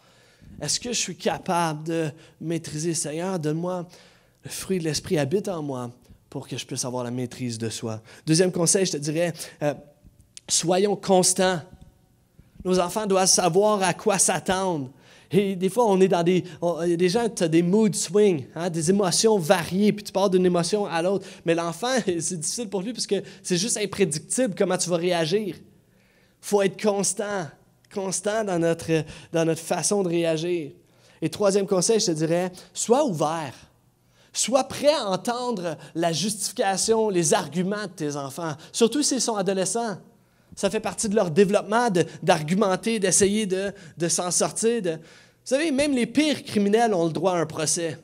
Est-ce que je suis capable de maîtriser, Seigneur, donne-moi le fruit de l'esprit habite en moi pour que je puisse avoir la maîtrise de soi. Deuxième conseil, je te dirais, euh, soyons constants. Nos enfants doivent savoir à quoi s'attendre des fois, on est dans des. des gens, tu as des mood swings, hein, des émotions variées, puis tu pars d'une émotion à l'autre. Mais l'enfant, c'est difficile pour lui parce que c'est juste imprédictible comment tu vas réagir. faut être constant, constant dans notre, dans notre façon de réagir. Et troisième conseil, je te dirais, sois ouvert. Sois prêt à entendre la justification, les arguments de tes enfants, surtout s'ils sont adolescents. Ça fait partie de leur développement d'argumenter, d'essayer de, de s'en sortir. De, vous savez, même les pires criminels ont le droit à un procès.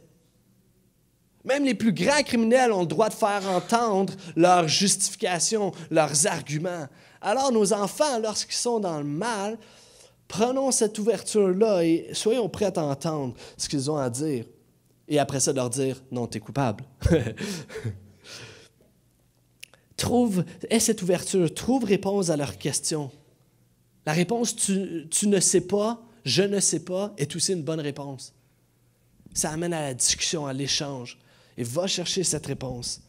Même les plus grands criminels ont le droit de faire entendre leurs justifications, leurs arguments. Alors nos enfants, lorsqu'ils sont dans le mal, prenons cette ouverture-là et soyons prêts à entendre ce qu'ils ont à dire. Et après ça, leur dire, non, tu es coupable. trouve, aie cette ouverture, trouve réponse à leurs questions. La réponse, tu ne sais pas, je ne sais pas est aussi une bonne réponse. Ça amène à la discussion, à l'échange. Et va chercher cette réponse.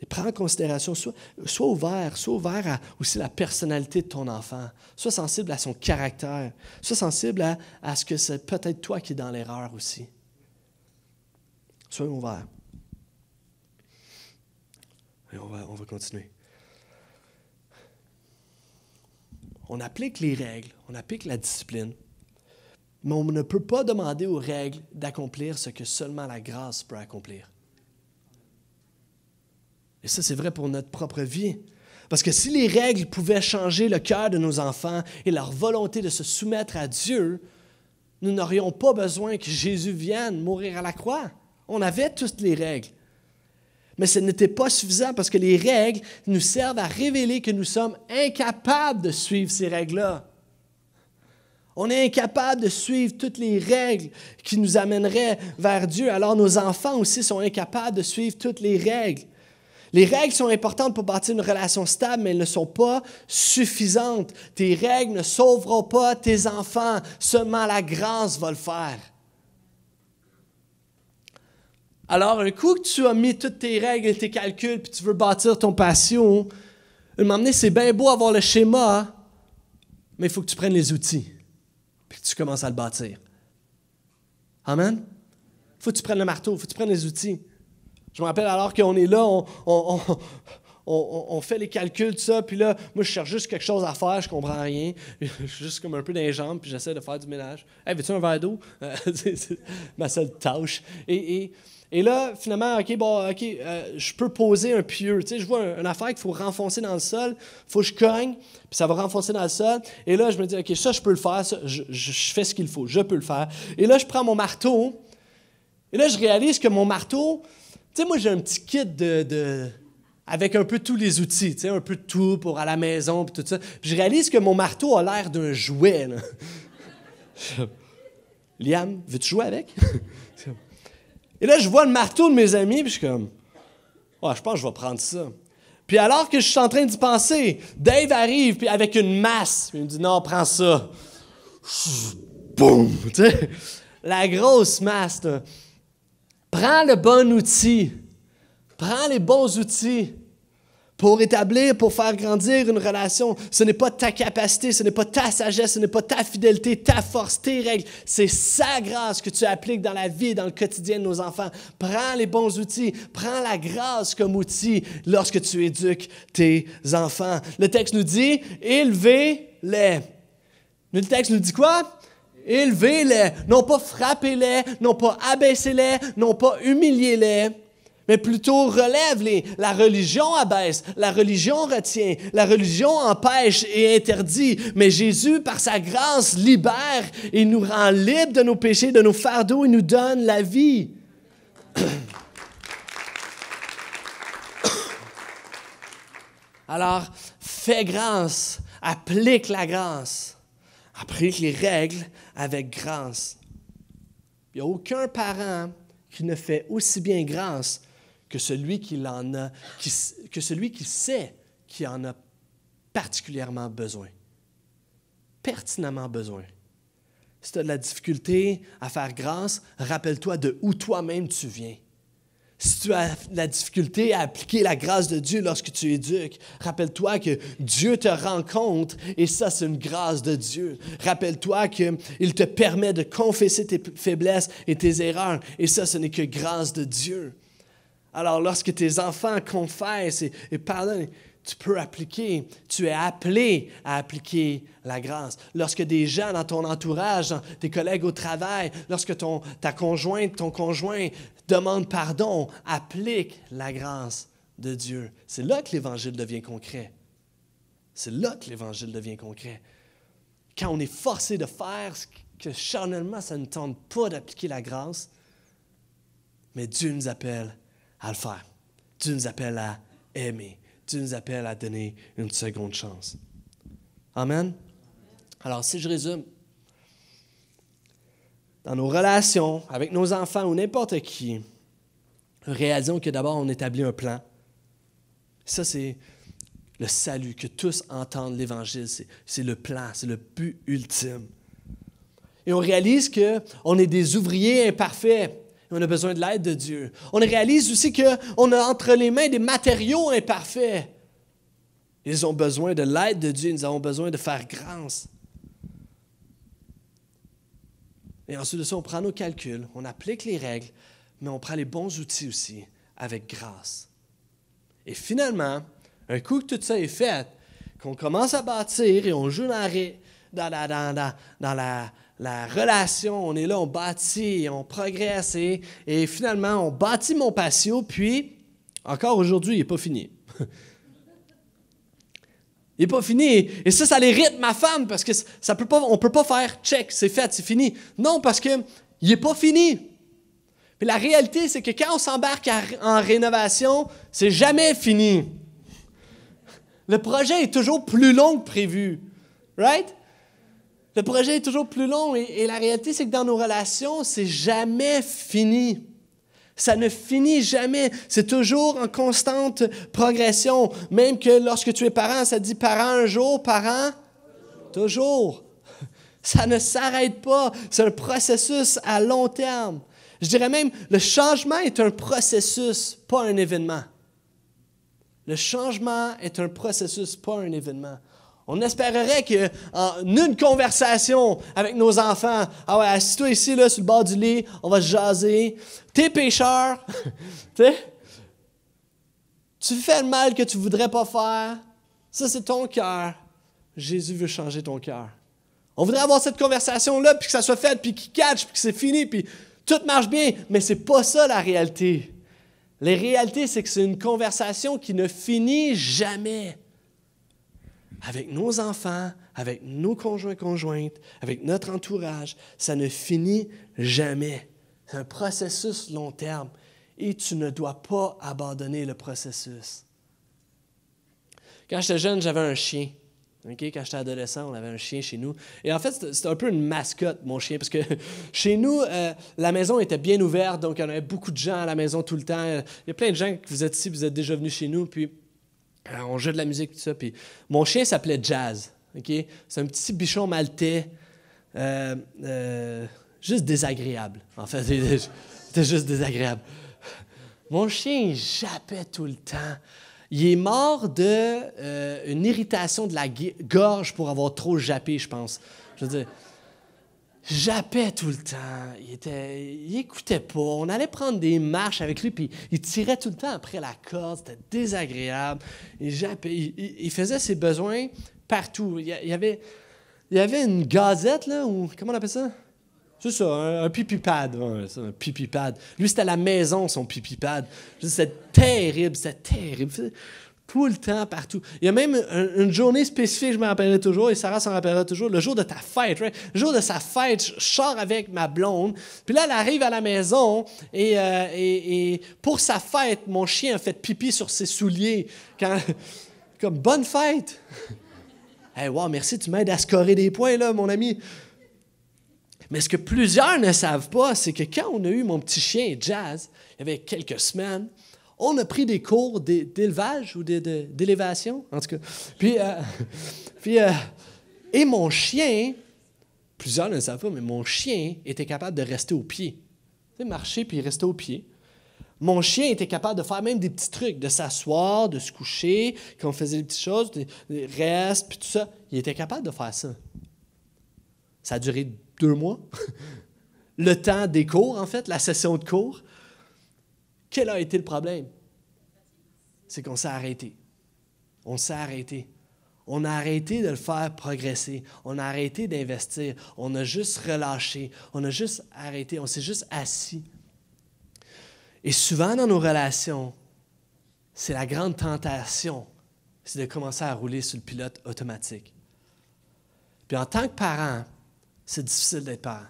Et prends en considération, soit, ouvert, soit ouvert à la personnalité de ton enfant, Sois sensible à son caractère, Sois sensible à, ce que c'est peut-être toi qui es dans l'erreur aussi. Sois ouvert. Et on va, on va continuer. On applique les règles, on applique la discipline, mais on ne peut pas demander aux règles d'accomplir ce que seulement la grâce peut accomplir. Et ça, c'est vrai pour notre propre vie. Parce que si les règles pouvaient changer le cœur de nos enfants et leur volonté de se soumettre à Dieu, nous n'aurions pas besoin que Jésus vienne mourir à la croix. On avait toutes les règles mais ce n'était pas suffisant parce que les règles nous servent à révéler que nous sommes incapables de suivre ces règles-là. On est incapable de suivre toutes les règles qui nous amèneraient vers Dieu. Alors nos enfants aussi sont incapables de suivre toutes les règles. Les règles sont importantes pour bâtir une relation stable, mais elles ne sont pas suffisantes. Tes règles ne sauveront pas tes enfants, seulement la grâce va le faire. Alors, un coup que tu as mis toutes tes règles tes calculs, puis tu veux bâtir ton passion, un moment donné, c'est bien beau avoir le schéma, hein, mais il faut que tu prennes les outils, puis que tu commences à le bâtir. Amen? Il faut que tu prennes le marteau, il faut que tu prennes les outils. Je me rappelle alors qu'on est là, on, fait les calculs, tout ça, puis là, moi, je cherche juste quelque chose à faire, je comprends rien. je suis juste comme un peu dans les jambes, puis j'essaie de faire du ménage. Hey, veux-tu un verre d'eau? c'est ma seule tâche. et et là, finalement, OK, bon, OK, euh, je peux poser un pieu. je vois une, affaire qu'il faut renfoncer dans le sol, faut que je cogne, puis ça va renfoncer dans le sol. Et là, je me dis, OK, ça, je peux le faire, je, fais ce qu'il faut, je peux le faire. Et là, je prends mon marteau, et là, je réalise que mon marteau, tu sais, moi, j'ai un petit kit de, avec un peu tous les outils, un peu de tout pour à la maison, puis tout ça. Puis je réalise que mon marteau a l'air d'un jouet. Liam, veux-tu jouer avec? Et là, je vois le marteau de mes amis, puis je suis comme, je pense que je vais prendre ça. Puis alors que je suis en train d'y penser, Dave arrive, puis avec une masse, il me dit, non, prends ça. Boum! La grosse masse, Prends le bon outil. Prends les bons outils pour établir, pour faire grandir une relation. Ce n'est pas ta capacité, ce n'est pas ta sagesse, ce n'est pas ta fidélité, ta force, tes règles. C'est sa grâce que tu appliques dans la vie, dans le quotidien de nos enfants. Prends les bons outils, prends la grâce comme outil lorsque tu éduques tes enfants. Le texte nous dit, élevez-les. Le texte nous dit quoi? Élevez-les, non pas frappez-les, non pas abaissez-les, non pas humiliez-les mais plutôt relève les. La religion abaisse, la religion retient, la religion empêche et interdit. Mais Jésus, par sa grâce, libère et nous rend libres de nos péchés, de nos fardeaux et nous donne la vie. Alors, fais grâce, applique la grâce, applique les règles avec grâce. Il n'y a aucun parent qui ne fait aussi bien grâce que celui qui, a, que celui sait qu'il en a particulièrement besoin. Pertinemment besoin. Si tu as de la difficulté à faire grâce, rappelle-toi de où toi-même tu viens. Si tu as de la difficulté à appliquer la grâce de Dieu lorsque tu éduques, rappelle-toi que Dieu te rencontre et ça, c'est une grâce de Dieu. Rappelle-toi qu'il te permet de confesser tes faiblesses et tes erreurs et ça, ce n'est que grâce de Dieu. Alors lorsque tes enfants confessent et, et pardonnent, tu peux appliquer, tu es appelé à appliquer la grâce. Lorsque des gens dans ton entourage, tes collègues au travail, lorsque ta conjointe, ton conjoint demande pardon, applique la grâce de Dieu. C'est là que l'Évangile devient concret. C'est là que l'Évangile devient concret. Quand on est forcé de faire ce que charnellement ça ne tente pas d'appliquer la grâce, mais Dieu nous appelle à le faire. Tu nous appelles à aimer. Tu nous appelles à donner une seconde chance. Amen. Alors, si je résume, dans nos relations avec nos enfants ou n'importe qui, réalisons que d'abord on établit un plan. Ça, c'est le salut, que tous entendent l'Évangile. C'est le plan, c'est le but ultime. Et on réalise qu'on est des ouvriers imparfaits on a besoin de l'aide de Dieu. On réalise aussi qu'on a entre les mains des matériaux imparfaits. Ils ont besoin de l'aide de Dieu, nous avons besoin de faire grâce. Et ensuite de ça, on prend nos calculs, on applique les règles, mais on prend les bons outils aussi, avec grâce. Et finalement, un coup que tout ça est fait, qu'on commence à bâtir et on joue dans la, dans dans dans la la relation, on est là, on bâtit, on progresse et, finalement, on bâtit mon patio, puis encore aujourd'hui, il n'est pas fini. il n'est pas fini. Et ça, ça l'irrite ma femme parce que ça peut pas, on ne peut pas faire check, c'est fait, c'est fini. Non, parce que il n'est pas fini. Puis la réalité, c'est que quand on s'embarque en rénovation, c'est jamais fini. Le projet est toujours plus long que prévu. Right? le projet est toujours plus long et, la réalité, c'est que dans nos relations, c'est jamais fini. Ça ne finit jamais. C'est toujours en constante progression. Même que lorsque tu es parent, ça dit parent un jour, parent toujours. Ça ne s'arrête pas. C'est un processus à long terme. Je dirais même, le changement est un processus, pas un événement. Le changement est un processus, pas un événement. On espérerait qu'en une conversation avec nos enfants, ah ouais, assis-toi ici, là, sur le bord du lit, on va se jaser. T'es pécheur, tu fais le mal que tu voudrais pas faire. Ça, c'est ton cœur. Jésus veut changer ton cœur. On voudrait avoir cette conversation-là, puis que ça soit fait, puis qu'il catch, puis que c'est fini, puis tout marche bien. Mais c'est pas ça la réalité. La réalité, c'est que c'est une conversation qui ne finit jamais avec nos enfants, avec nos conjoints conjointes, avec notre entourage. Ça ne finit jamais. C'est un processus long terme et tu ne dois pas abandonner le processus. Quand j'étais jeune, j'avais un chien. Quand j'étais adolescent, on avait un chien chez nous. Et en fait, c'était un peu une mascotte, mon chien, parce que chez nous, euh, la maison était bien ouverte, donc il y avait beaucoup de gens à la maison tout le temps. Il y a plein de gens que vous êtes ici, vous êtes déjà venus chez nous. Puis euh, on joue de la musique, tout ça. Puis mon chien s'appelait Jazz. C'est un petit bichon maltais. Euh, euh, juste désagréable. En fait, c'était juste désagréable. Mon chien jappait tout le temps. Il est mort de irritation de la gorge pour avoir trop jappé, je pense. Je veux dire, jappait tout le temps. Il, était, il écoutait pas. On allait prendre des marches avec lui, puis il tirait tout le temps après la corde. C'était désagréable. Il, jappait, il, faisait ses besoins partout. Il y avait, il y avait une gazette, là, ou comment on appelle ça? C'est ça, un, pipipad. un pipi Lui, c'était à la maison, son pipi pad. C'était terrible, c'était terrible tout le temps, partout. Il y a même une, journée spécifique, je me rappellerai toujours, et Sarah s'en rappellera toujours, le jour de ta fête, le jour de sa fête, je sors avec ma blonde. Puis là, elle arrive à la maison, et, euh, pour sa fête, mon chien a fait pipi sur ses souliers. comme, bonne fête! Hey, wow, merci, tu m'aides à scorer des points, là, mon ami. Mais ce que plusieurs ne savent pas, c'est que quand on a eu mon petit chien, Jazz, il y avait quelques semaines, on a pris des cours d'élevage ou d'élévation, en tout cas. Puis, euh, puis euh, et mon chien, plusieurs ne le savent pas, mais mon chien était capable de rester au pied. Tu marcher puis restait au pied. Mon chien était capable de faire même des petits trucs, de s'asseoir, de se coucher, quand on faisait des petites choses, des, des restes, puis tout ça. Il était capable de faire ça. Ça a duré deux mois. le temps des cours, en fait, la session de cours. Quel a été le problème? C'est qu'on s'est arrêté. On s'est arrêté. On a arrêté de le faire progresser. On a arrêté d'investir. On a juste relâché. On a juste arrêté. On s'est juste assis. Et souvent dans nos relations, c'est la grande tentation, c'est de commencer à rouler sur le pilote automatique. Puis en tant que parent, c'est difficile d'être parent.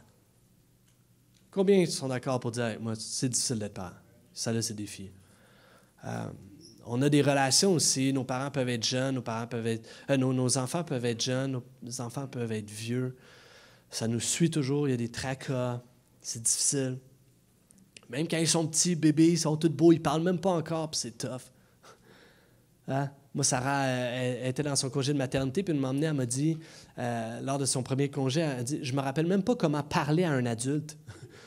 Combien sont d'accord pour dire, moi, c'est difficile d'être parent? ça là, c'est défis. Euh, on a des relations aussi. Nos parents peuvent être jeunes, nos, parents peuvent euh, nos, enfants peuvent être jeunes, nos enfants peuvent être vieux. Ça nous suit toujours. Il y a des tracas. C'est difficile. Même quand ils sont petits, bébés, ils sont tous beaux, ils parlent même pas encore, puis c'est tough. Hein? Moi, Sarah, elle, était dans son congé de maternité, puis elle m'a elle m'a dit, euh, lors de son premier congé, elle dit Je me rappelle même pas comment parler à un adulte.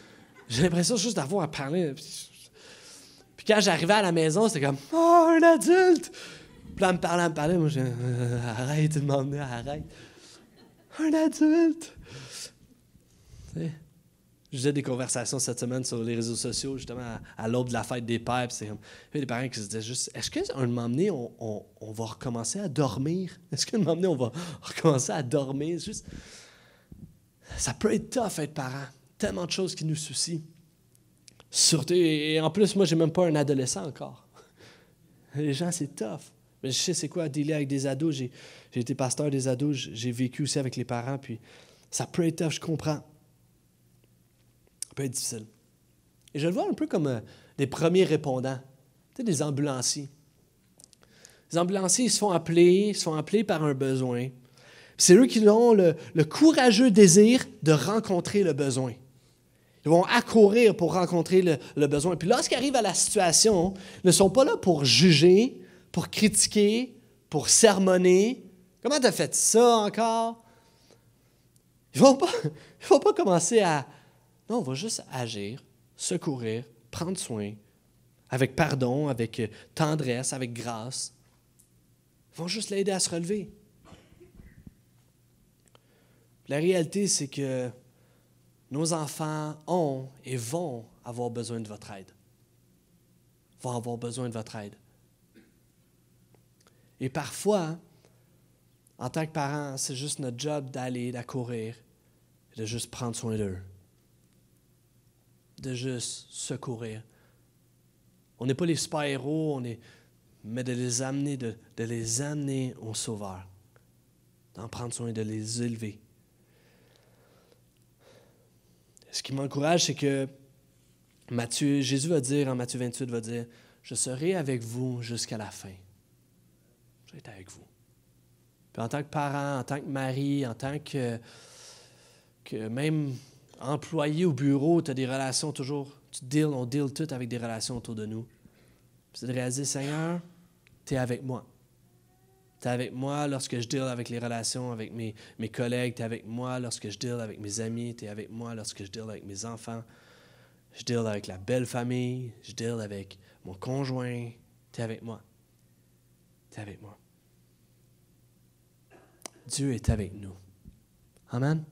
J'ai l'impression juste d'avoir à parler quand j'arrivais à la maison, c'était comme Oh, un adulte! Puis là, elle me parlait, elle me parlait. Moi, j'ai euh, Arrête, il m'emmenait, arrête. Un adulte! Tu j'ai des conversations cette semaine sur les réseaux sociaux, justement, à, l'aube de la fête des pères. C'est comme, il y des parents qui se disaient juste est-ce qu'à un moment donné, on, va recommencer à dormir Est-ce qu'à un moment donné, on va recommencer à dormir juste... Ça peut être tough être parent. Tellement de choses qui nous soucient. Surtout, et en plus, moi, je n'ai même pas un adolescent encore. Les gens, c'est tough. Mais je sais c'est quoi dealer avec des ados. J'ai, été pasteur des ados, j'ai vécu aussi avec les parents, puis ça peut être tough, je comprends. Ça peut être difficile. Et je le vois un peu comme euh, des premiers répondants, des ambulanciers. Les ambulanciers, ils se font appeler, ils se font par un besoin. C'est eux qui ont le courageux désir de rencontrer le besoin. Ils vont accourir pour rencontrer le, besoin. besoin. Puis lorsqu'ils arrivent à la situation, ils ne sont pas là pour juger, pour critiquer, pour sermonner. Comment t'as fait ça encore? Ils ne vont, pas, vont pas commencer à... Non, on va juste agir, secourir, prendre soin, avec pardon, avec euh, tendresse, avec grâce. Ils vont juste l'aider à se relever. La réalité, c'est que nos enfants ont et vont avoir besoin de votre aide. Vont avoir besoin de votre aide. Et parfois, en tant que parents, c'est juste notre job d'aller, d'accourir, de juste prendre soin d'eux, de juste secourir. On n'est pas les super-héros, on est, mais de les amener, de, de les amener au Sauveur, d'en prendre soin, de les élever, ce qui m'encourage, c'est que Matthieu, Jésus va dire, en Matthieu 28, va dire, je serai avec vous jusqu'à la fin. Je vais avec vous. en tant que parent, en tant que mari, en tant que, même employé au bureau, tu as des relations toujours, tu deals, on deal tout avec des relations autour de nous. C'est de réaliser, Seigneur, tu es avec moi tu es avec moi lorsque je deal avec les relations avec mes, mes collègues, tu es avec moi lorsque je deal avec mes amis, tu es avec moi lorsque je deal avec mes enfants, je deal avec la belle famille, je deal avec mon conjoint, tu es avec moi. Tu es avec moi. Dieu est avec nous. Amen.